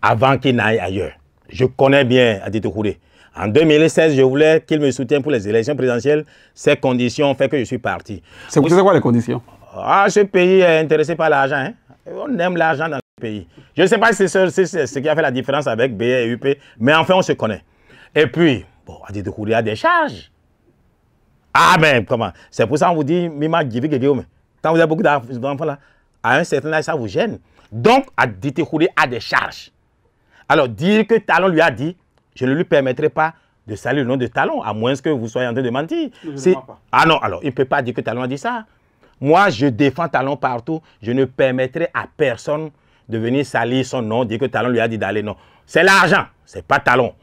avant qu'il n'aille ailleurs. Je connais bien Adi Kouré. En 2016, je voulais qu'il me soutienne pour les élections présidentielles. Ces conditions font fait que je suis parti. C'est quoi les conditions ah, ce pays est intéressé par l'argent. Hein. On aime l'argent dans ce pays. Je ne sais pas si c'est ce, qui a fait la différence avec BA et UP, mais enfin, on se connaît. Et puis, bon, Adi a des charges. Ah, ben comment C'est pour ça qu'on vous dit, Mima Quand vous avez beaucoup d'enfants là, à un certain âge, ça vous gêne. Donc, à détecter à des charges. Alors, dire que Talon lui a dit, je ne lui permettrai pas de saluer le nom de Talon, à moins que vous soyez en train de mentir. Ah non, alors, il ne peut pas dire que Talon a dit ça. Moi, je défends Talon partout. Je ne permettrai à personne de venir salir son nom, dire que Talon lui a dit d'aller. Non. C'est l'argent, ce n'est pas Talon.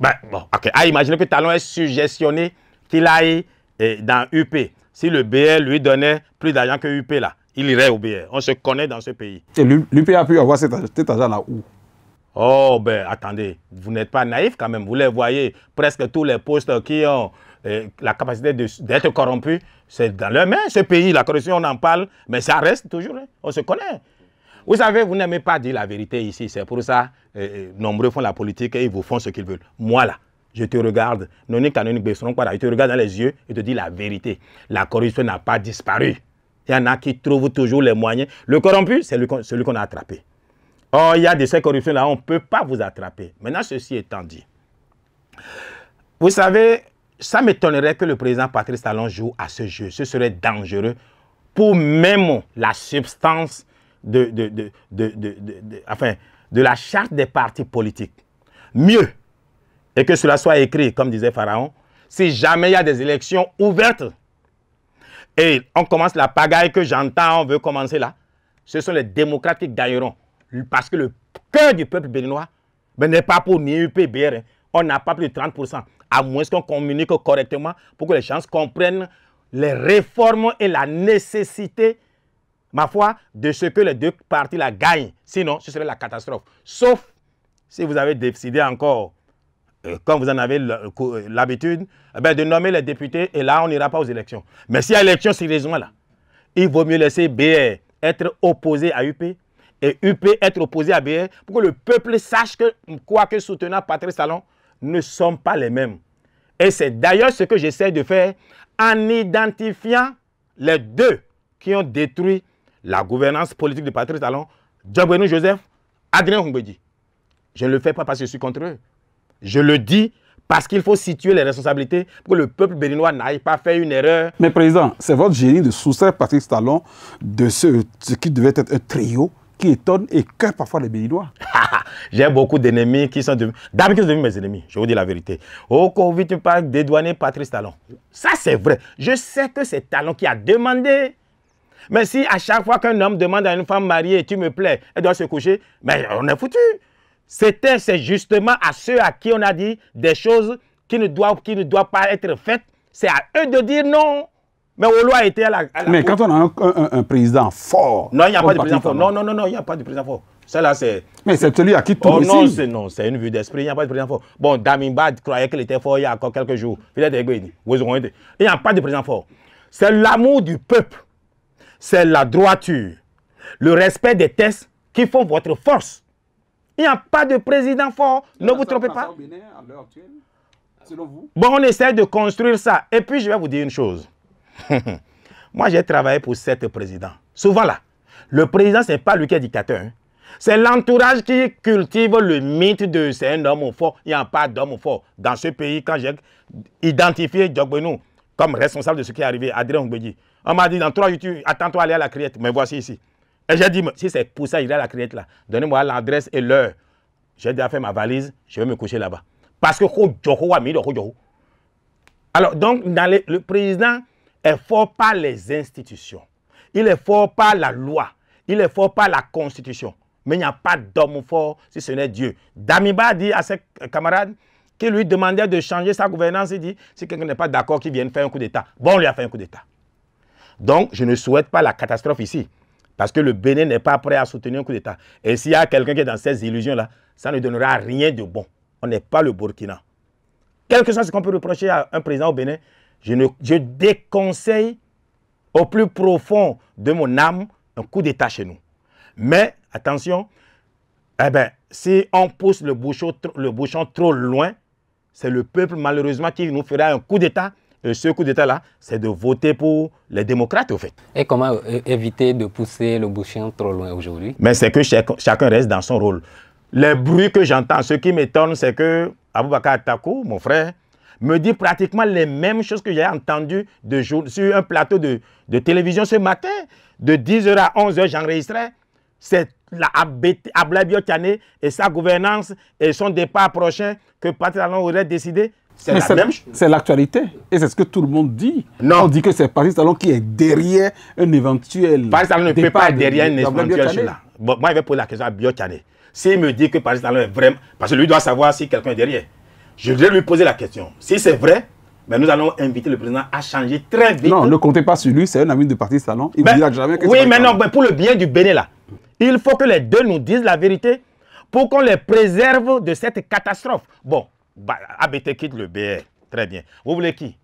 Ben, bon, ok. Ah, imaginez que Talon est suggestionné qu'il aille eh, dans UP. Si le BR lui donnait plus d'argent que UP, là, il irait au BR. On se connaît dans ce pays. l'UP a pu avoir cet, argent-là où Oh, ben attendez, vous n'êtes pas naïf quand même. Vous les voyez, presque tous les postes qui ont eh, la capacité d'être corrompus, c'est dans leurs mains. Ce pays, la corruption, on en parle, mais ça reste toujours, hein. on se connaît. Vous savez, vous n'aimez pas dire la vérité ici. C'est pour ça, que eh, nombreux font la politique et ils vous font ce qu'ils veulent. Moi, là, je te regarde, non canonique, te regarde dans les yeux et te dis la vérité. La corruption n'a pas disparu. Il y en a qui trouvent toujours les moyens. Le corrompu, c'est celui qu'on a attrapé. Oh, il y a de ces corruptions-là, on ne peut pas vous attraper. Maintenant, ceci étant dit, vous savez, ça m'étonnerait que le président Patrice Talon joue à ce jeu. Ce serait dangereux pour même la substance de, de, de, de, de enfin, de la charte des partis politiques. Mieux, et que cela soit écrit, comme disait Pharaon, si jamais il y a des élections ouvertes et on commence la pagaille que j'entends, on veut commencer là, ce sont les démocrates qui gagneront. Parce que le cœur du peuple béninois ben, n'est pas pour ni UPBR. Hein. On n'a pas plus de 30%, à moins qu'on communique correctement pour que les gens comprennent les réformes et la nécessité, ma foi, de ce que les deux partis la gagnent. Sinon, ce serait la catastrophe. Sauf si vous avez décidé encore comme euh, vous en avez euh, euh, l'habitude, eh ben, de nommer les députés et là, on n'ira pas aux élections. Mais s'il y a élection sérieusement-là, il vaut mieux laisser BR être opposé à UP et UP être opposé à BR pour que le peuple sache que, quoi que soutenant Patrice Talon, ne sont pas les mêmes. Et c'est d'ailleurs ce que j'essaie de faire en identifiant les deux qui ont détruit la gouvernance politique de Patrice Talon, Djobrenou Joseph, Adrien Humbedi. Je ne le fais pas parce que je suis contre eux. Je le dis parce qu'il faut situer les responsabilités pour que le peuple béninois n'aille pas faire une erreur. Mais président, c'est votre génie de soustraire Patrice Talon de ce, ce qui devait être un trio qui étonne et cœur parfois les Béninois. J'ai beaucoup d'ennemis qui sont devenus... D'habitude, devenus mes ennemis, je vous dis la vérité. Au Covid, tu parles dédouaner Patrice Talon. Ça, c'est vrai. Je sais que c'est Talon qui a demandé. Mais si à chaque fois qu'un homme demande à une femme mariée, tu me plais, elle doit se coucher, mais on est foutu. C'est justement à ceux à qui on a dit des choses qui ne doivent, qui ne doivent pas être faites. C'est à eux de dire non. Mais Olo était mais quand on a un, un, président fort. Non, il n'y a, pas de président fort. Non, non, non, il n'y a pas de président fort. celle c'est. Mais c'est celui à qui tout oh, le oh, non, non, c'est une vue d'esprit. Il n'y a pas de président fort. Bon, Damimbad croyait qu'il était fort il y a encore quelques jours. Il n'y a pas de président fort. C'est l'amour du peuple. C'est la droiture. Le respect des tests qui font votre force. Il n'y a pas de président fort. Ne vous trompez pas. Bon, on essaie de construire ça. Et puis, je vais vous dire une chose. Moi, j'ai travaillé pour sept présidents. Souvent là, le président, ce n'est pas lui qui est dictateur. Hein. C'est l'entourage qui cultive le mythe de c'est un homme fort. Il n'y a pas d'homme fort. Dans ce pays, quand j'ai identifié Benoît comme responsable de ce qui est arrivé, Adrien Ngbedi, on m'a dit dans trois YouTube, attends-toi à aller à la criette. Mais voici ici. Et j'ai dit, si c'est pour ça il a la criette là, donnez-moi l'adresse et l'heure. J'ai déjà fait ma valise, je vais me coucher là-bas. Parce que alors, donc, le président est fort par les institutions. Il est fort par la loi. Il est fort par la constitution. Mais il n'y a pas d'homme fort si ce n'est Dieu. Damiba dit à ses camarades qui lui demandait de changer sa gouvernance, il dit, si quelqu'un n'est pas d'accord, qu'il vienne faire un coup d'État. Bon, on lui a fait un coup d'État. Donc, je ne souhaite pas la catastrophe ici. Parce que le Bénin n'est pas prêt à soutenir un coup d'État. Et s'il y a quelqu'un qui est dans ces illusions-là, ça ne donnera rien de bon. On n'est pas le Burkina. Quel que soit ce qu'on peut reprocher à un président au Bénin, je, déconseille au plus profond de mon âme un coup d'État chez nous. Mais attention, eh ben, si on pousse le bouchon, le bouchon trop loin, c'est le peuple malheureusement qui nous fera un coup d'État euh, ce coup d'État-là, c'est de voter pour les démocrates, au fait. Et comment euh, éviter de pousser le bouchon trop loin aujourd'hui Mais c'est que chacun reste dans son rôle. Les bruits que j'entends, ce qui m'étonne, c'est que Aboubakar Takou, mon frère, me dit pratiquement les mêmes choses que j'ai entendues de jour, sur un plateau de, télévision ce matin. De 10h à 11h, j'enregistrais. C'est la Ablabio et sa gouvernance et son départ prochain que Patrick aurait décidé. C'est l'actualité. Et c'est ce que tout le monde dit. On dit que c'est Paris Salon qui est derrière un éventuel. Paris Salon ne peut pas être derrière un éventuel. Là. moi, je vais poser la question à Biotiané. S'il me dit que Paris Salon est vraiment. Parce que lui doit savoir si quelqu'un est derrière. Je vais lui poser la question. Si c'est vrai, mais ben, nous allons inviter le président à changer très vite. Non, ne comptez pas sur lui, c'est un ami de paris Salon. Il ne ben, dira jamais que Oui, mais non, mais ben, pour le bien du Bénin, là, il faut que les deux nous disent la vérité pour qu'on les préserve de cette catastrophe. Bon, bah, ABT quitte le BR. Très bien. Vous voulez qui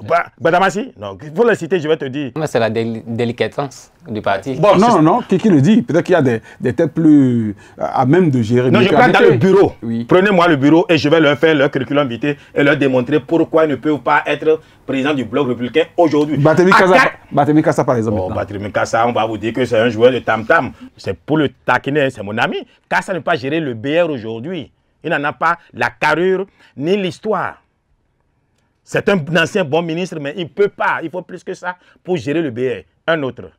bah, Badamasi Non, vous le citez, je vais te dire. c'est la délicatance du parti. Bon, non, non, qui, le dit Peut-être qu'il y a des, têtes plus euh, à même de gérer. Non, je parle dans le bureau. Prenez-moi le bureau et je vais leur faire leur curriculum vitae et leur démontrer pourquoi ils ne peuvent pas être président du bloc républicain aujourd'hui. Batemi Kassa, par exemple. Oh, Kassa, on va vous dire que c'est un joueur de tam-tam. C'est pour le taquiner, c'est mon ami. Kassa ne pas gérer le BR aujourd'hui. Il n'en a pas la carrure ni l'histoire. C'est un ancien bon ministre, mais il ne peut pas. Il faut plus que ça pour gérer le BR. Un autre.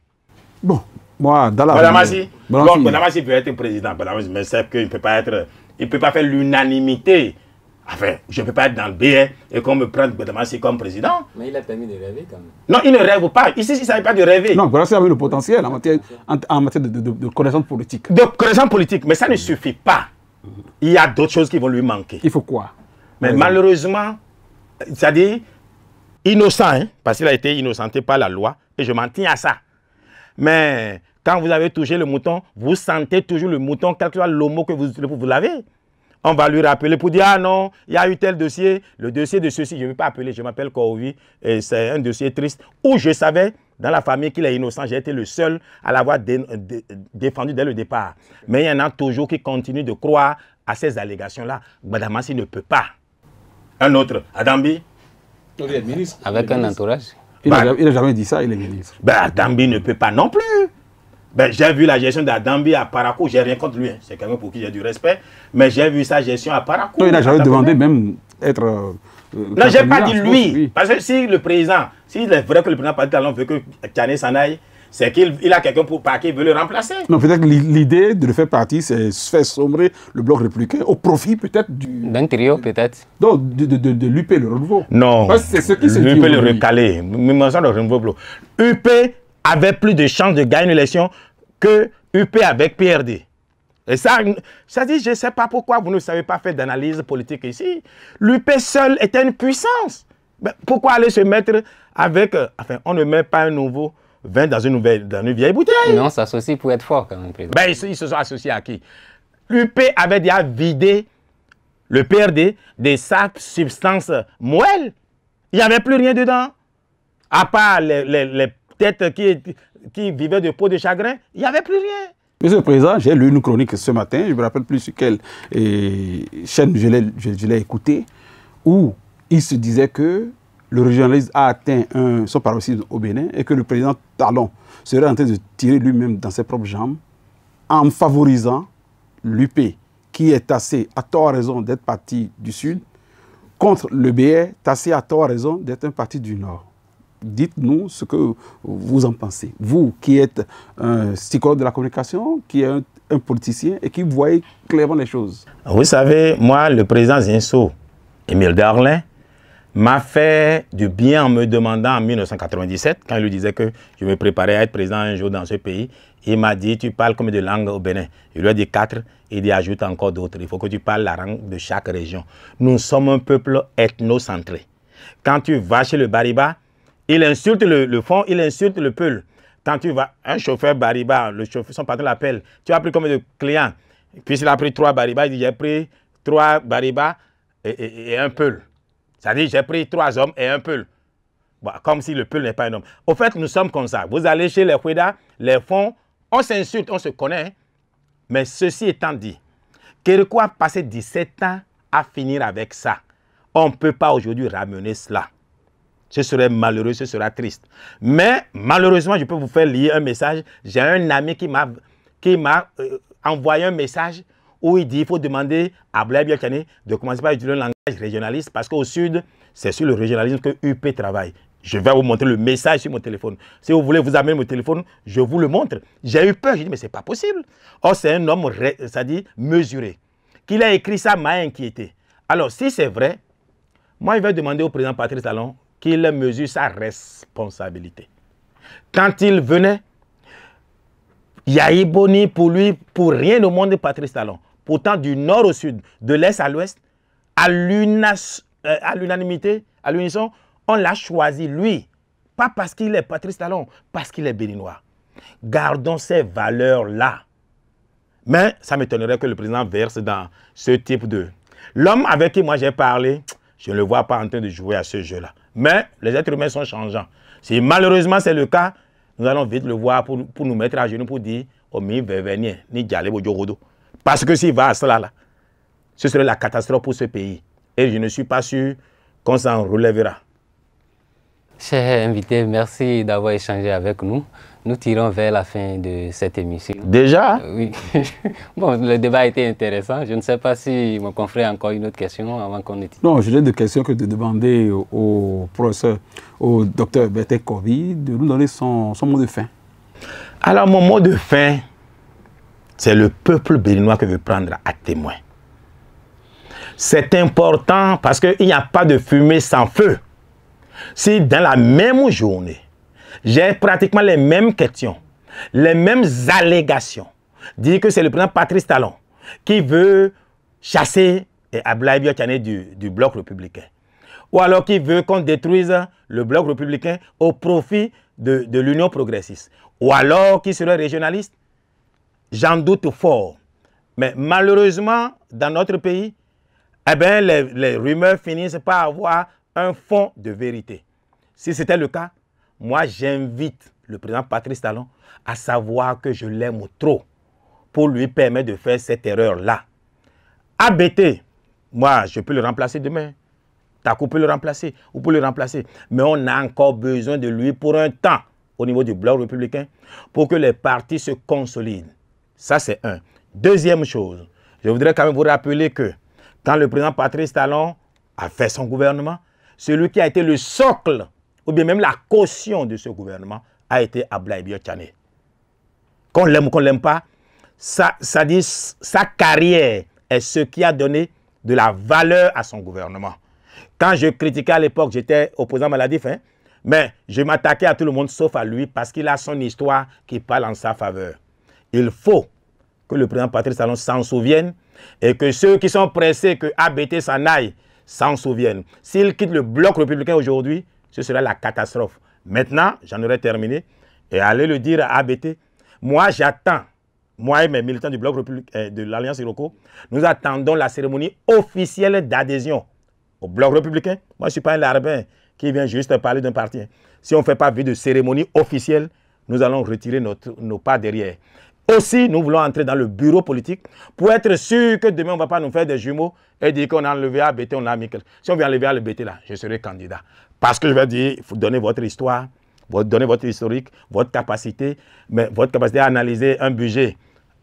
Bon, moi, dans la... bon, Bonamasi peut être président, Bonamasi, mais c'est qu'il ne peut pas être... Il ne peut pas faire l'unanimité. Enfin, je ne peux pas être dans le BR et qu'on me prenne comme président. Mais il a permis de rêver quand même. Non, il ne rêve pas. Ici, il ne pas de rêver. Non, Bonamasi avait le potentiel en matière, en, matière de, de, de, de connaissance politique. De connaissance politique, mais ça ne suffit pas il y a d'autres choses qui vont lui manquer. Il faut quoi Mais malheureusement, c'est-à-dire, innocent, hein, parce qu'il a été innocenté par la loi, et je m'en tiens à ça. Mais quand vous avez touché le mouton, vous sentez toujours le mouton, quel que soit le mot que vous, vous l'avez. On va lui rappeler pour dire, ah non, il y a eu tel dossier, le dossier de ceci, je ne vais pas appeler, je m'appelle Corvi, et c'est un dossier triste, où je savais dans la famille qu'il est innocent. J'ai été le seul à l'avoir euh, défendu dès le départ. Mais il y en a toujours qui continuent de croire à ces allégations-là. Badamassi ne peut pas. Un autre, Adambi. Avec un entourage. Il n'a bah, jamais dit ça, il est ministre. Ben, Adambi ne peut pas non plus. Bah, j'ai vu la gestion d'Adambi à Parakou, j'ai rien contre lui. Hein. c'est quand même pour qui j'ai du respect. Mais j'ai vu sa gestion à Parakou. il n'a jamais demandé même être euh, euh, non, je n'ai pas dit lui. Parce que si le président, si est vrai que le président Patrick Talon veut que Tiané s'en aille, c'est qu'il a quelqu'un pour qui il veut le remplacer. Non, peut-être que l'idée de le faire partir, c'est faire sombrer le bloc républicain au profit peut-être du... D'un trio peut-être. Donc, de, de, de, l'UP, le renouveau. Non. c'est ce qui se dit. L'UP, le recalé. le renouveau bloc. UP avait plus de chances de gagner l'élection que UP avec PRD. Et ça, ça dit, je ne sais pas pourquoi vous ne savez pas faire d'analyse politique ici. L'UP seul est une puissance. pourquoi aller se mettre avec... Euh, enfin, on ne met pas un nouveau vin dans une, nouvelle, dans une vieille bouteille. Non, on s'associe pour être fort quand même. Ben, ils, se sont associés à qui L'UP avait déjà vidé le PRD de sa substance moelle. Il n'y avait plus rien dedans. À part les, têtes qui, qui vivaient de peau de chagrin, il n'y avait plus rien. Monsieur le Président, j'ai lu une chronique ce matin, je ne me rappelle plus sur quelle euh, chaîne je l'ai écoutée, où il se disait que le régionalisme a atteint son paroxysme au Bénin et que le président Talon serait en train de tirer lui-même dans ses propres jambes en favorisant l'UP, qui est tassé à tort raison d'être parti du Sud, contre le BR, tassé à tort raison d'être un parti du Nord. Dites-nous ce que vous en pensez. Vous qui êtes un psychologue de la communication, qui est un, politicien et qui voyez clairement les choses. Vous savez, moi, le président Zinsou, Émile Darlin, m'a fait du bien en me demandant en 1997, quand il lui disait que je me préparais à être président un jour dans ce pays, il m'a dit, tu parles comme de langue au Bénin Je lui ai dit quatre, il y ajoute encore d'autres. Il faut que tu parles la langue de chaque région. Nous sommes un peuple ethnocentré. Quand tu vas chez le Bariba, il insulte le, fond, il insulte le pull. Quand tu vas, un chauffeur Bariba, le chauffeur, son patron l'appelle, tu as pris combien de clients Puis il a pris trois Baribas, il dit j'ai pris trois Baribas et, un pull. C'est-à-dire j'ai pris trois hommes et un pull. comme si le pull n'est pas un homme. Au fait, nous sommes comme ça. Vous allez chez les foueda, les fonds, on s'insulte, on se connaît. Mais ceci étant dit, qu'on a passé 17 ans à finir avec ça. On ne peut pas aujourd'hui ramener cela. Ce serait malheureux, ce sera triste. Mais malheureusement, je peux vous faire lire un message. J'ai un ami qui m'a euh, envoyé un message où il dit qu'il faut demander à Blair Biakani de commencer par utiliser un langage régionaliste parce qu'au Sud, c'est sur le régionalisme que UP travaille. Je vais vous montrer le message sur mon téléphone. Si vous voulez vous amener mon téléphone, je vous le montre. J'ai eu peur, j'ai dit, mais ce n'est pas possible. Or, c'est un homme, ça dit, mesuré. Qu'il a écrit ça m'a inquiété. Alors, si c'est vrai, moi, je vais demander au président Patrice Talon qu'il mesure sa responsabilité. Quand il venait, Yahi Boni, pour lui, pour rien au monde, Patrice Talon. Pourtant, du nord au sud, de l'est à l'ouest, euh, à l'unanimité, à l'unisson, on l'a choisi, lui. Pas parce qu'il est Patrice Talon, parce qu'il est béninois. Gardons ces valeurs-là. Mais ça m'étonnerait que le président verse dans ce type de... L'homme avec qui moi j'ai parlé, je ne le vois pas en train de jouer à ce jeu-là. Mais les êtres humains sont changeants. Si malheureusement c'est le cas, nous allons vite le voir pour, nous mettre à genoux pour dire Omi oh, venir ni Parce que s'il va à cela, là, ce serait la catastrophe pour ce pays. Et je ne suis pas sûr qu'on s'en relèvera. Cher invité, merci d'avoir échangé avec nous nous tirons vers la fin de cette émission. Déjà euh, Oui. bon, le débat a été intéressant. Je ne sais pas si mon confrère a encore une autre question avant qu'on ait... Non, j'ai deux questions que de demander au professeur, au docteur Berthe de nous donner son, mot de fin. Alors, mon mot de fin, c'est le peuple béninois que veut prendre à témoin. C'est important parce qu'il n'y a pas de fumée sans feu. Si dans la même journée, j'ai pratiquement les mêmes questions, les mêmes allégations. Dire que c'est le président Patrice Talon qui veut chasser Ablaï Biotchane du, du bloc républicain. Ou alors qui veut qu'on détruise le bloc républicain au profit de, l'union progressiste. Ou alors qui serait régionaliste. J'en doute fort. Mais malheureusement, dans notre pays, eh bien, les, les rumeurs finissent par avoir un fond de vérité. Si c'était le cas, moi, j'invite le président Patrice Talon à savoir que je l'aime trop pour lui permettre de faire cette erreur-là. ABT, moi, je peux le remplacer demain. Taco peut le remplacer, ou peut le remplacer. Mais on a encore besoin de lui pour un temps au niveau du bloc républicain pour que les partis se consolident. Ça, c'est un. Deuxième chose, je voudrais quand même vous rappeler que quand le président Patrice Talon a fait son gouvernement, celui qui a été le socle ou bien même la caution de ce gouvernement a été Ablaïbio Tchané. Qu'on l'aime ou qu'on ne l'aime pas, ça, dit, sa carrière est ce qui a donné de la valeur à son gouvernement. Quand je critiquais à l'époque, j'étais opposant maladif, hein, mais je m'attaquais à tout le monde sauf à lui parce qu'il a son histoire qui parle en sa faveur. Il faut que le président Patrice Talon s'en souvienne et que ceux qui sont pressés que ABT s'en aille s'en souviennent. S'il quitte le bloc républicain aujourd'hui, ce serait la catastrophe. Maintenant, j'en aurais terminé. Et allez le dire à ABT. Moi, j'attends, moi et mes militants du Bloc républicain euh, de l'Alliance Iroko, nous attendons la cérémonie officielle d'adhésion au Bloc républicain. Moi, je ne suis pas un larbin qui vient juste parler d'un parti. Hein. Si on ne fait pas vue de cérémonie officielle, nous allons retirer notre, nos pas derrière. Aussi, nous voulons entrer dans le bureau politique pour être sûr que demain, on ne va pas nous faire des jumeaux et dire qu'on a enlevé ABT, on a mis Si on veut enlever ABT là, je serai candidat. Parce que je vais dire, il faut donner votre histoire, votre, donner votre historique, votre capacité, mais votre capacité à analyser un budget,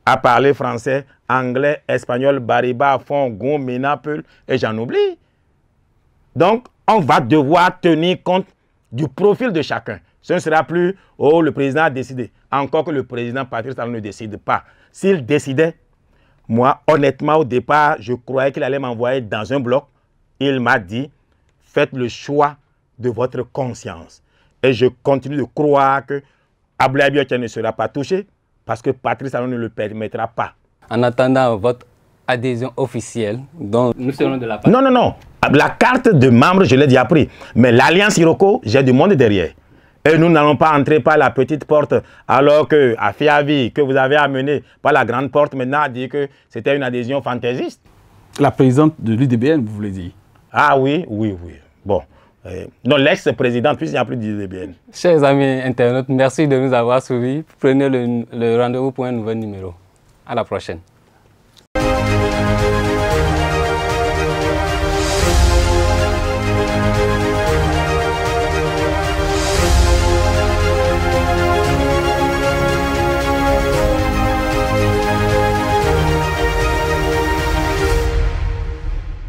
à parler français, anglais, espagnol, bariba, fongon, menaple et j'en oublie. Donc, on va devoir tenir compte du profil de chacun. Ce ne sera plus, oh, le président a décidé. Encore que le président Patrice Talon ne décide pas. S'il décidait, moi, honnêtement, au départ, je croyais qu'il allait m'envoyer dans un bloc. Il m'a dit, faites le choix de votre conscience. Et je continue de croire que Ablaïbiotia ne sera pas touché parce que Patrice allons ne le permettra pas. En attendant votre adhésion officielle, dont nous serons de la part. Non, non, non. La carte de membre, je l'ai déjà prise. Mais l'Alliance Iroko, j'ai du monde derrière. Et nous n'allons pas entrer par la petite porte, alors que à Fiavi, que vous avez amené par la grande porte, maintenant a dit que c'était une adhésion fantaisiste. La présidente de l'UDBN, vous voulez dire Ah oui, oui, oui. Bon non, lex puis puisqu'il n'y a plus d'IDBN. Chers amis internautes, merci de nous avoir suivis. Prenez le, rendez-vous pour un nouvel numéro. À la prochaine.